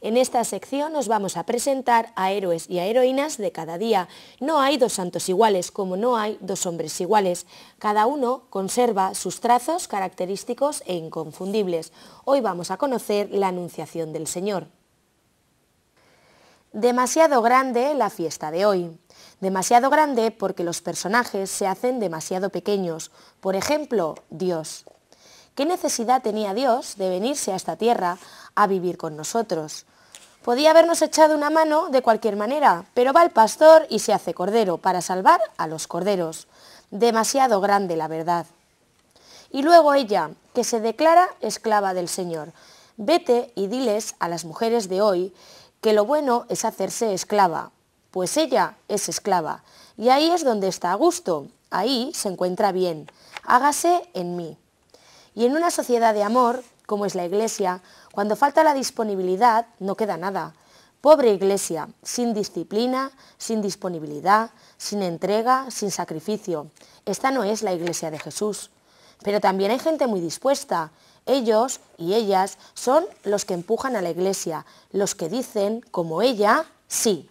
En esta sección os vamos a presentar a héroes y a heroínas de cada día. No hay dos santos iguales, como no hay dos hombres iguales. Cada uno conserva sus trazos característicos e inconfundibles. Hoy vamos a conocer la Anunciación del Señor. Demasiado grande la fiesta de hoy. Demasiado grande porque los personajes se hacen demasiado pequeños. Por ejemplo, Dios. ¿Qué necesidad tenía Dios de venirse a esta tierra a vivir con nosotros? Podía habernos echado una mano de cualquier manera, pero va el pastor y se hace cordero para salvar a los corderos. Demasiado grande la verdad. Y luego ella, que se declara esclava del Señor. Vete y diles a las mujeres de hoy que lo bueno es hacerse esclava, pues ella es esclava, y ahí es donde está a gusto, ahí se encuentra bien. Hágase en mí. Y en una sociedad de amor, como es la Iglesia, cuando falta la disponibilidad, no queda nada. Pobre Iglesia, sin disciplina, sin disponibilidad, sin entrega, sin sacrificio. Esta no es la Iglesia de Jesús. Pero también hay gente muy dispuesta. Ellos y ellas son los que empujan a la Iglesia, los que dicen, como ella, sí.